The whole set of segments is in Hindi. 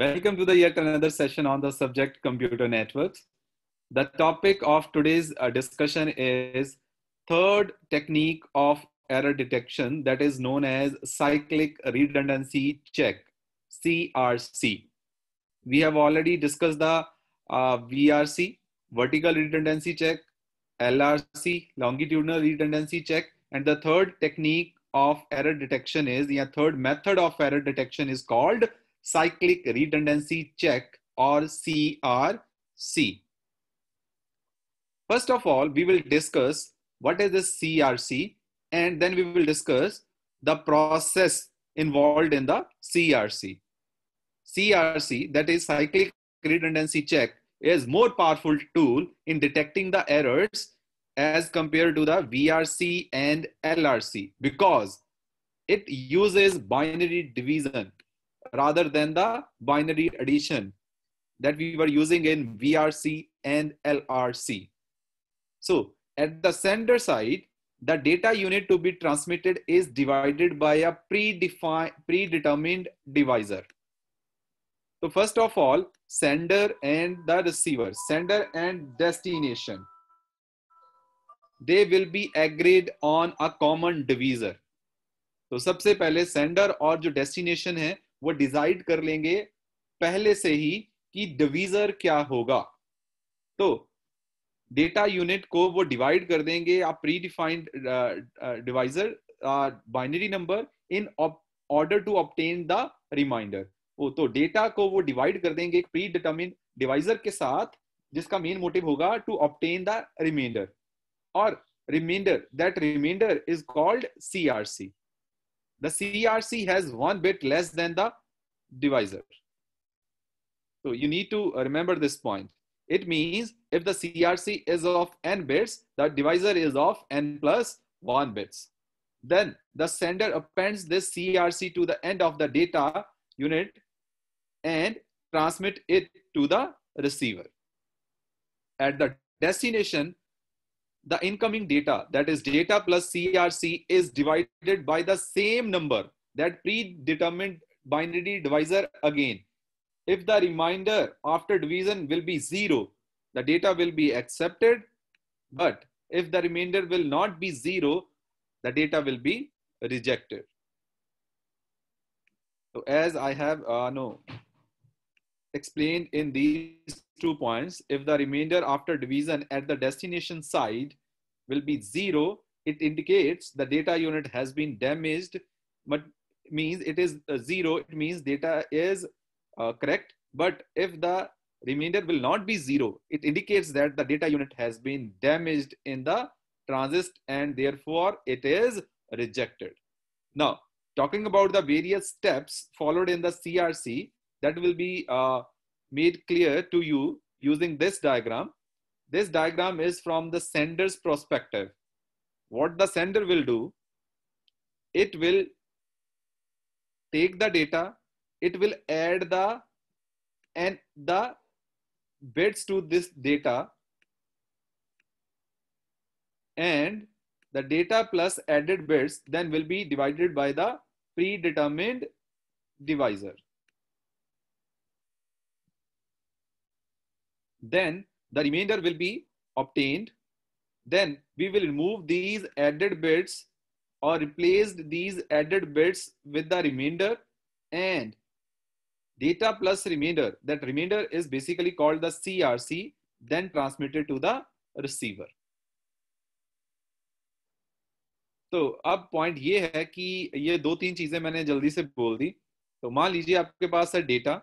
Welcome to the yet another session on the subject computer networks. The topic of today's uh, discussion is third technique of error detection that is known as cyclic redundancy check, CRC. We have already discussed the uh, VRC, vertical redundancy check, LRC, longitudinal redundancy check, and the third technique of error detection is the third method of error detection is called cyclic redundancy check or CRC. First of all, we will discuss what is the CRC and then we will discuss the process involved in the CRC. CRC, that is cyclic redundancy check, is more powerful tool in detecting the errors as compared to the VRC and LRC because it uses binary division rather than the binary addition that we were using in VRC and LRC. So at the sender side, the data unit to be transmitted is divided by a predetermined divisor. So first of all, sender and the receiver, sender and destination. They will be agreed on a common divisor. So first पहले sender sender or the destination. वो डिसाइड कर लेंगे पहले से ही कि डिवीजर क्या होगा तो डेटा यूनिट को वो डिवाइड कर देंगे आप predefined divisor binary number in order to obtain the remainder वो तो डेटा को वो डिवाइड कर देंगे प्री डिटर्मिन डिवाइजर के साथ जिसका मेन मोटिव होगा टू ऑप्टेन द रिमाइंडर और remainder that remainder is called CRC the CRC has one bit less than the divisor. So you need to uh, remember this point. It means if the CRC is of n bits, the divisor is of n plus 1 bits. Then the sender appends this CRC to the end of the data unit and transmit it to the receiver. At the destination, the incoming data, that is data plus CRC is divided by the same number, that predetermined binary divisor again. If the remainder after division will be zero, the data will be accepted. But if the remainder will not be zero, the data will be rejected. So as I have uh, no explained in these two points. If the remainder after division at the destination side will be zero, it indicates the data unit has been damaged, but means it is uh, zero, it means data is uh, correct. But if the remainder will not be zero, it indicates that the data unit has been damaged in the transit and therefore it is rejected. Now, talking about the various steps followed in the CRC, that will be uh, made clear to you using this diagram. This diagram is from the sender's perspective. What the sender will do, it will take the data, it will add the and the bits to this data and the data plus added bits then will be divided by the predetermined divisor. then the remainder will be obtained. Then we will remove these added bits or replace these added bits with the remainder and data plus remainder. That remainder is basically called the CRC then transmitted to the receiver. तो अब पॉइंट ये है कि ये दो तीन चीजें मैंने जल्दी से बोल दी तो मान लीजिए आपके पास है डेटा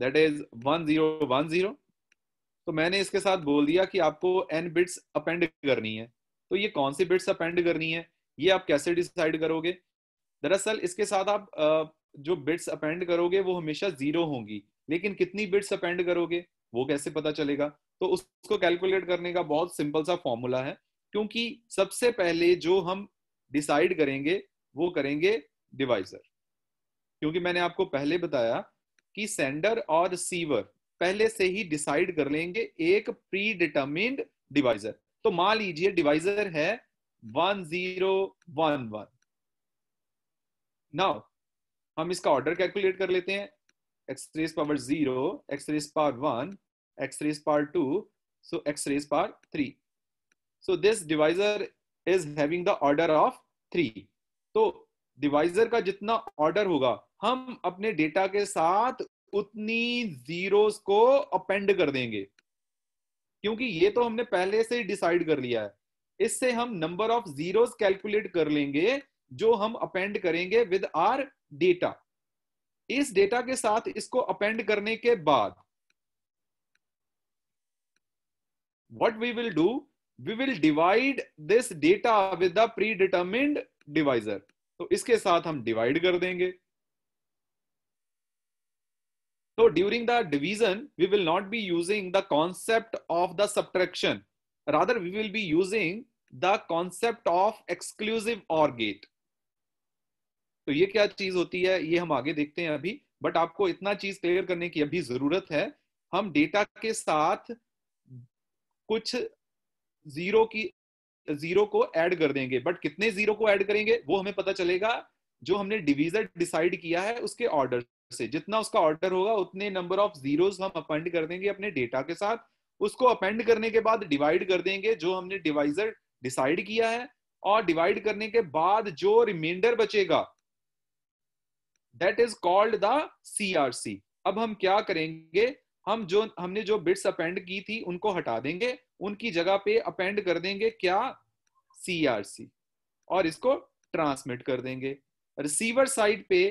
दैट इज 1010 तो मैंने इसके साथ बोल दिया कि आपको एन बिट्स अपेंड करनी है तो ये कौन सी बिट्स अपेंड करनी है ये आप कैसे डिसाइड करोगे दरअसल इसके साथ आप जो बिट्स अपेंड करोगे वो हमेशा जीरो होंगी लेकिन कितनी बिट्स अपेंड करोगे वो कैसे पता चलेगा तो उसको कैलकुलेट करने का बहुत सिंपल सा फॉर्मूला है क्योंकि सबसे पहले जो हम डिसाइड करेंगे वो करेंगे डिवाइजर क्योंकि मैंने आपको पहले बताया कि सेंडर और रिसीवर पहले से ही डिसाइड कर लेंगे एक प्री डिटर्मिंड डिवाइजर तो मान लीजिए डिवाइजर है one zero one one now हम इसका ऑर्डर कैलकुलेट कर लेते हैं x raise power zero x raise power one x raise power two so x raise power three so this divisor is having the order of three तो डिवाइजर का जितना ऑर्डर होगा हम अपने डेटा के साथ उतनी जीरोस को अपेंड कर देंगे क्योंकि ये तो हमने पहले से ही डिसाइड कर लिया है इससे हम नंबर ऑफ जीरोस कैलकुलेट कर लेंगे जो हम अपेंड करेंगे विद आर डेटा इस डेटा के साथ इसको अपेंड करने के बाद we will do we will divide this data with the predetermined divisor तो इसके साथ हम डिवाइड कर देंगे So during the division, we will not be using the concept of the subtraction. Rather, we will be using the concept of exclusive OR gate. तो ये क्या चीज होती है ये हम आगे देखते हैं अभी बट आपको इतना चीज क्लियर करने की अभी जरूरत है हम डेटा के साथ कुछ जीरो की जीरो को ऐड कर देंगे बट कितने जीरो को ऐड करेंगे वो हमें पता चलेगा जो हमने डिविजन डिसाइड किया है उसके ऑर्डर से जितना उसका ऑर्डर होगा उतने नंबर ऑफ जीरोस हम अपेंड कर देंगे अपने डेटा के साथ उसको अपेंड करने के बाद डिवाइड कर देंगे जो हमने डिवाइजर डिसाइड किया है और डिवाइड करने के बाद जो रिमाइंडर बचेगा that is called the CRC अब हम क्या करेंगे हम जो हमने जो बिट्स अपेंड की थी उनको हटा देंगे उनकी जगह पे अपेंड कर देंगे क्या सीआरसी और इसको ट्रांसमिट कर देंगे रिसीवर साइड पे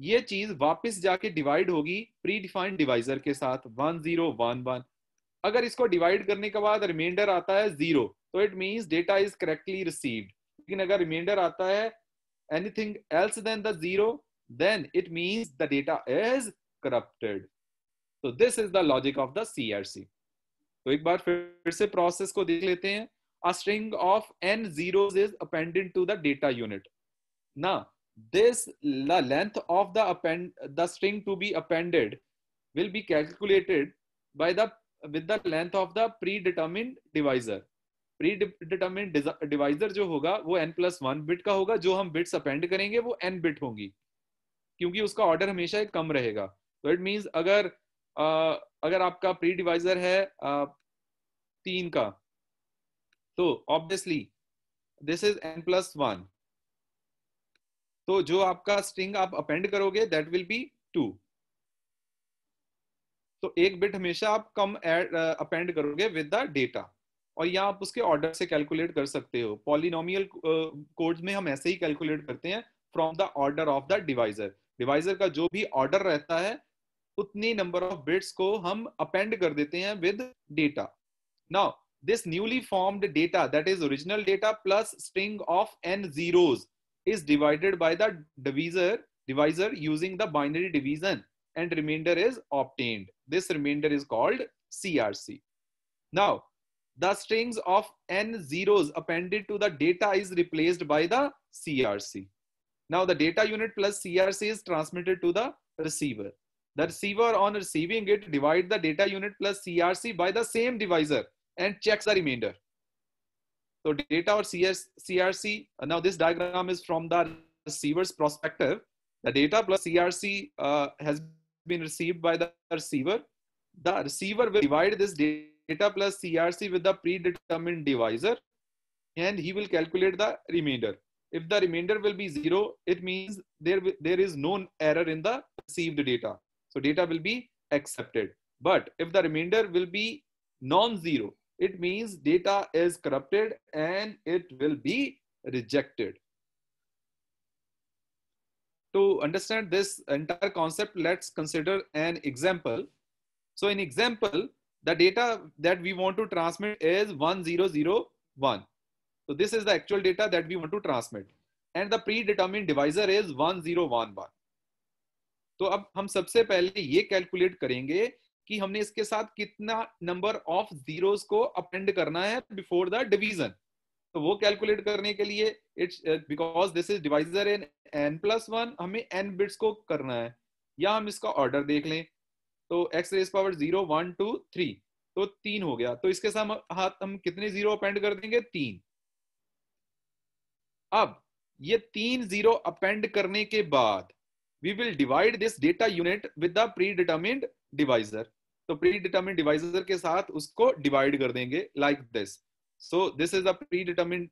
ये चीज वापस जाके डिवाइड होगी प्री डिफाइंड डिवाइजर के साथ वन जीरो वन वन अगर इसको डिवाइड करने के बाद रिमाइंडर आता है जीरो तो it means data is correctly received लेकिन अगर रिमाइंडर आता है anything else then the zero then it means the data is corrupted. So this is the logic of the C तो एक बार फिर से प्रोसेस को देख लेते हैं A string of n zeros is appended to this the length of the append the string to be appended will be calculated by the with the length of the predetermined divisor predetermined divisor jo hoga wo n plus 1 bit ka hoga jo hum bits append karenge wo n bit होंगी क्योंकि उसका ऑर्डर हमेशा कम रहेगा तो इट मीन्स अगर आ, अगर आपका प्री डिवाइजर hai आ, तीन ka so obviously this is n plus one तो जो आपका स्ट्रिंग आप अपेंड करोगे दैट विल बी टू तो एक बिट हमेशा आप कम एड अपेंड uh, करोगे विद द डेटा और यहाँ आप उसके ऑर्डर से कैलकुलेट कर सकते हो पॉलिनोमियल कोड्स uh, में हम ऐसे ही कैलकुलेट करते हैं from the order of the divisor divisor का जो भी ऑर्डर रहता है उतनी नंबर ऑफ बिट्स को हम अपेंड कर देते हैं with data now this newly formed data that is original data plus string of n zeros is divided by the divisor, divisor using the binary division and remainder is obtained. This remainder is called CRC. Now, the strings of n zeros appended to the data is replaced by the CRC. Now the data unit plus CRC is transmitted to the receiver. The receiver on receiving it divide the data unit plus CRC by the same divisor and checks the remainder. So data or CS, CRC, uh, now this diagram is from the receiver's perspective. The data plus CRC uh, has been received by the receiver. The receiver will divide this data plus CRC with the predetermined divisor and he will calculate the remainder. If the remainder will be zero, it means there, there is no error in the received data. So data will be accepted. But if the remainder will be non-zero, it means data is corrupted and it will be rejected. To understand this entire concept, let's consider an example. So in example, the data that we want to transmit is 1001. So this is the actual data that we want to transmit. And the predetermined divisor is 1011. So, now we will पहले calculate कैलकुलेट कि हमने इसके साथ कितना नंबर ऑफ जीरोस को अपेंड करना है बिफोर द डिवीजन तो वो कैलकुलेट करने के लिए it's because this is divisor in n plus one हमें एन बिट्स को करना है या हम इसका ऑर्डर देख लें तो x raise power zero one two three तो तीन हो गया तो इसके साथ हाथ हम कितने जीरो अपेंड कर देंगे तीन अब ये तीन जीरो अपेंड करने के बाद we will divide this data unit with the predetermined divisor तो प्री डिटर्मिन डिवाइजर के साथ उसको डिवाइड कर देंगे like this so this is the predetermined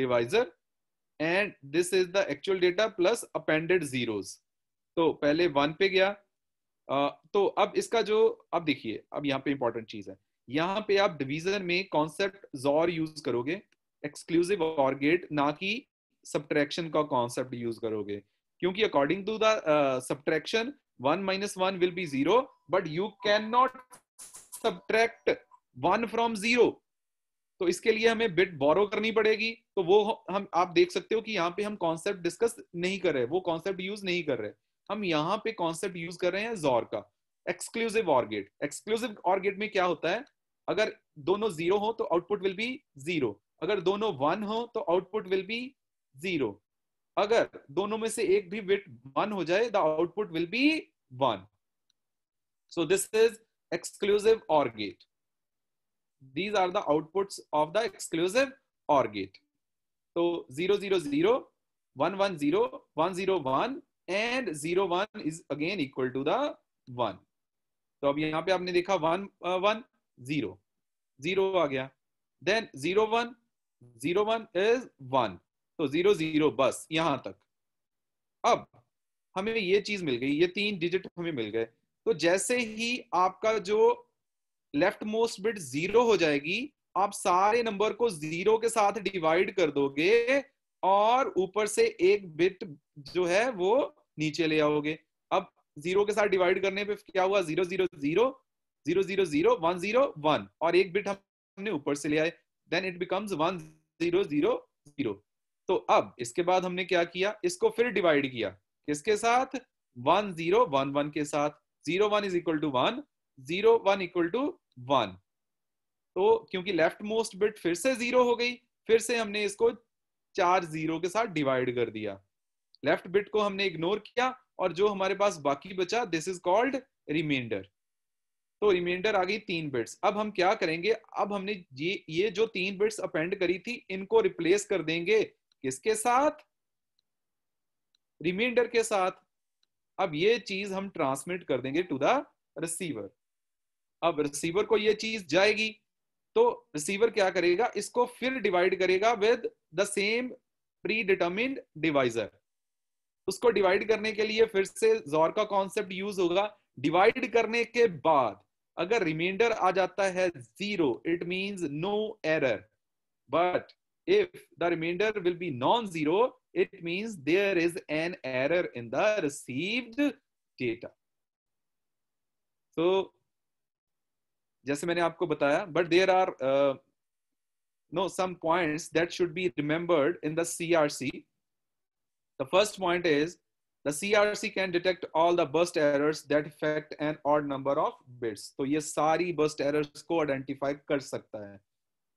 divisor and this is the actual data plus appended zeros तो पहले वन पे गया Uh, तो अब इसका जो अब देखिए अब यहाँ पे इंपॉर्टेंट चीज है यहाँ पे आप डिवीजन में कॉन्सेप्ट जोर यूज करोगे एक्सक्लूसिव और गेट ना कि सब्ट्रैक्शन का कॉन्सेप्ट यूज करोगे क्योंकि according to the subtraction 1 minus 1 will be 0, but you cannot subtract 1 from 0. तो इसके लिए हमें बिट बोरो करनी पड़ेगी तो वो हम आप देख सकते हो कि यहाँ पे हम कॉन्सेप्ट डिस्कस नहीं कर रहे वो कॉन्सेप्ट यूज नहीं कर रहे हम यहाँ पे कॉन्सेप्ट यूज कर रहे हैं जोर का एक्सक्लूसिव ऑर्गेट एक्सक्लूसिव ऑर्गेट में क्या होता है अगर दोनों जीरो हो तो आउटपुट विल बी जीरो अगर दोनों वन हो तो आउटपुट विल बी जीरो अगर दोनों में से एक भी बिट वन हो जाए the output will be one. So this is exclusive OR gate. These are the outputs of the exclusive OR gate. So 0, 0, 0, 1, 1, 0, 1, 0, 1 and 0, 1 is again equal to the 1. So अब यहाँ पे आपने देखा वन वन जीरो जीरो आ गया then zero one zero one is one तो जीरो जीरो बस यहां तक हमें ये चीज मिल गई ये तीन डिजिट हमें मिल गए तो जैसे ही आपका जो लेफ्ट मोस्ट बिट जीरो हो जाएगी आप सारे नंबर को जीरो के साथ डिवाइड कर दोगे और ऊपर से एक बिट जो है वो नीचे ले आओगे अब जीरो के साथ डिवाइड करने पे क्या हुआ zero zero zero zero zero zero one zero one और एक बिट हमने ऊपर से ले आए then it becomes one zero zero zero तो अब इसके बाद हमने क्या किया इसको फिर डिवाइड किया किसके साथ वन जीरो वन वन के साथ zero one is equal to one zero one equal to one तो क्योंकि लेफ्ट मोस्ट बिट फिर से जीरो हो गई फिर से हमने इसको चार जीरो के साथ डिवाइड कर दिया लेफ्ट बिट को हमने इग्नोर किया और जो हमारे पास बाकी बचा दिस इज कॉल्ड रिमाइंडर तो रिमाइंडर आ गई तीन बिट्स अब हम क्या करेंगे अब हमने ये ये जो तीन बिट्स अपेंड करी थी इनको रिप्लेस कर देंगे किसके साथ रिमाइंडर के साथ अब ये चीज हम ट्रांसमिट कर देंगे टू द रिसीवर अब रिसीवर को ये चीज जाएगी तो रिसीवर क्या करेगा इसको फिर डिवाइड करेगा with the same predetermined divisor उसको डिवाइड करने के लिए फिर से जोर का कॉन्सेप्ट यूज होगा डिवाइड करने के बाद अगर रिमाइंडर आ जाता है zero it means no error but if the reminder will be non zero it means there is an error in the received data. So, जैसे मैंने told you, but there are uh, no some points that should be remembered in the CRC. The first point is the CRC can detect all the burst errors that affect an odd number of bits. So, ये सारी burst errors को identify कर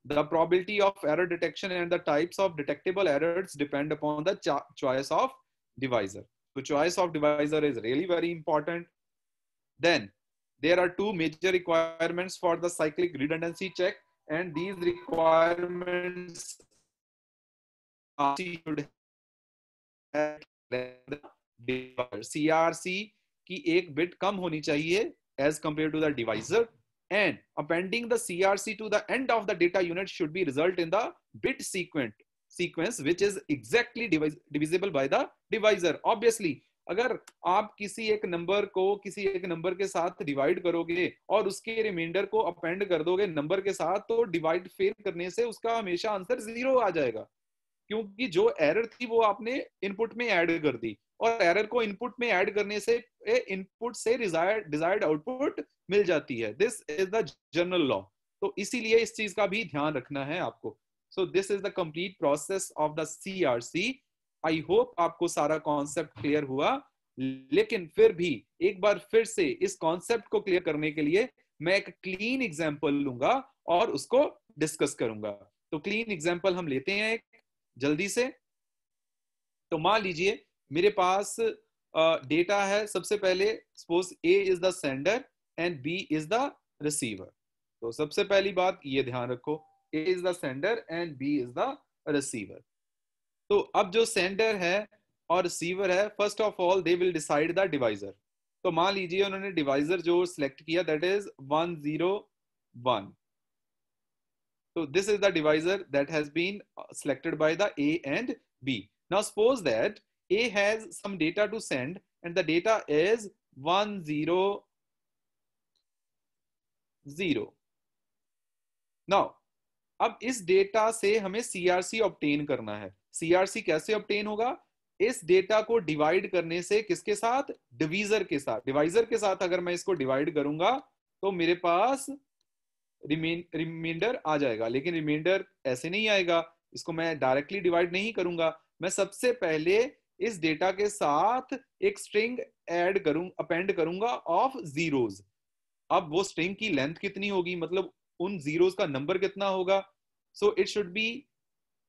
the probability of error detection and the types of detectable errors depend upon the choice of divisor. So choice of divisor is really very important. Then there are two major requirements for the cyclic redundancy check and these requirements should CRC की bit बिट honi होनी as compared to the divisor and appending the CRC to the end of the data unit should be result in the bit sequence sequence which is exactly divisible by the divisor. Obviously, अगर आप किसी एक नंबर को किसी एक नंबर के साथ डिवाइड करोगे और उसके रिमाइंडर को अपेंड कर दोगे नंबर के साथ तो डिवाइड फेल करने से उसका हमेशा आंसर जीरो आ जाएगा क्योंकि जो एरर थी वो आपने इनपुट में ऐड कर दी और एरर को इनपुट में ऐड करने से इनपुट से डिजायर्ड आउटपुट मिल जाती है this is the general law तो इसीलिए इस चीज का भी ध्यान रखना है आपको so this is the complete process of the C R C I hope आपको सारा कॉन्सेप्ट क्लियर हुआ लेकिन फिर भी एक बार फिर से इस कॉन्सेप्ट को क्लियर करने के लिए मैं एक क्लीन एग्जाम्पल लूंगा और उसको डिस्कस करूंगा तो क्लीन एग्जाम्पल हम लेते हैं एक जल्दी से तो मान लीजिए मेरे पास डेटा uh, है सबसे पहले suppose A is the sender and B is the receiver तो सबसे पहली बात ये ध्यान रखो A is the sender and B is the receiver तो अब जो सेंडर है और रिसीवर है first of all they will decide the divisor तो मान लीजिए उन्होंने डिवाइजर जो सिलेक्ट किया that is one zero one तो this is the divisor that has been selected by the A and B now suppose that A has some data to send and the data is zero. Now, अब इस data से हमें CRC ऑप्टेन करना है सीआरसी कैसे ऑप्टेन होगा इस डेटा को डिवाइड करने से किसके साथ डिवीजर के साथ डिवाइजर के साथ अगर मैं इसको डिवाइड करूंगा तो मेरे पास रिमेन रिमाइंडर आ जाएगा लेकिन रिमाइंडर ऐसे नहीं आएगा इसको मैं डायरेक्टली डिवाइड नहीं करूंगा मैं सबसे पहले इस डेटा के साथ एक स्ट्रिंग ऐड करूं अपेंड करूंगा ऑफ जीरोस अब वो स्ट्रिंग की लेंथ कितनी होगी मतलब उन जीरोस का नंबर कितना होगा so it should be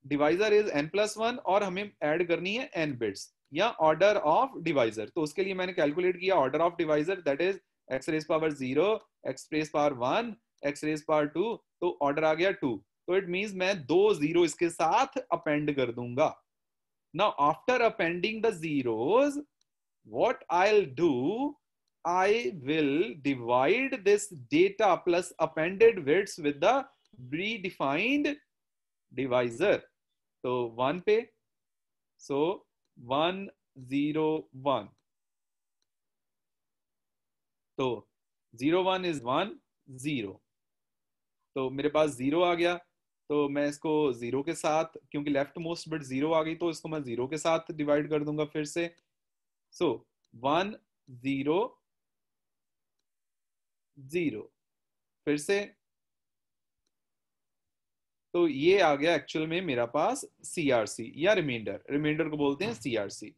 divisor is N plus one और हमें ऐड करनी है एन बिट्स या ऑर्डर ऑफ डिवाइजर तो उसके लिए मैंने कैलकुलेट किया order of divisor that is X raise power zero x raise power one x raise power two तो ऑर्डर आ गया टू तो इट मीन मैं दो जीरो इसके साथ अपेंड कर दूंगा Now, after appending the zeros, what I'll do, I will divide this data plus appended widths with the predefined divisor. So, one pe so 1, 0, 1. तो zero one is one zero तो मेरे पास जीरो आ गया तो मैं इसको जीरो के साथ क्योंकि लेफ्ट मोस्ट बिट जीरो आ गई तो इसको मैं जीरो के साथ डिवाइड कर दूंगा फिर से सो वन जीरो जीरो फिर से तो ये आ गया एक्चुअल में मेरा पास सीआरसी या रिमाइंडर रिमाइंडर को बोलते हैं सीआरसी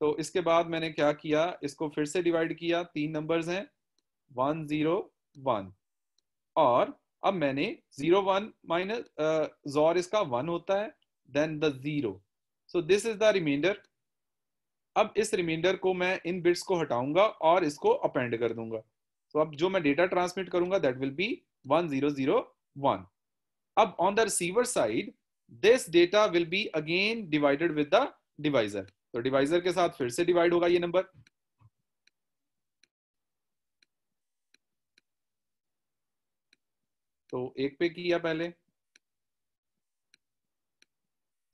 तो इसके बाद मैंने क्या किया इसको फिर से डिवाइड किया तीन नंबर्स हैं वन जीरो वन और अब मैंने जीरो वन माइनस जोर इसका वन होता है then the zero so this is the reminder अब इस रिमाइंडर को मैं इन बिट्स को हटाऊंगा और इसको अपेंड कर दूंगा सो so, अब जो मैं डेटा ट्रांसमिट करूंगा that will be one zero zero one अब on the receiver side this data will be again divided with the divisor तो डिवाइजर के साथ फिर से डिवाइड होगा ये नंबर तो एक पे किया पहले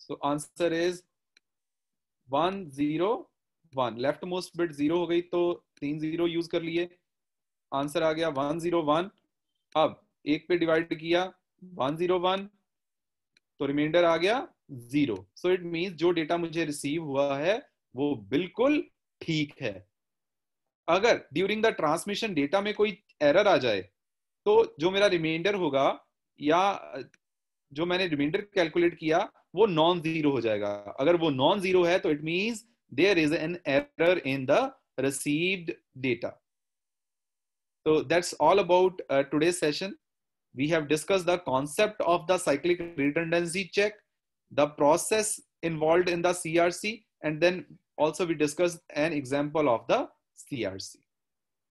so answer is one zero one leftmost bit zero हो गई तो तीन जीरो यूज कर लिए आंसर आ गया वन जीरो वन अब एक पे डिवाइड किया वन जीरो वन तो रिमाइंडर आ गया जीरो सो इट मीन जो डेटा मुझे रिसीव हुआ है वो बिल्कुल ठीक है अगर ड्यूरिंग द ट्रांसमिशन डेटा में कोई एरर आ जाए तो जो मेरा रिमाइंडर होगा या जो मैंने रिमाइंडर कैलकुलेट किया वो नॉन जीरो हो जाएगा अगर वो नॉन जीरो है तो it means there is an error in the received data तो that's all about today session we have discuss the concept of the cyclic redundancy check the process involve in the R C and then also we discuss an example of the C R C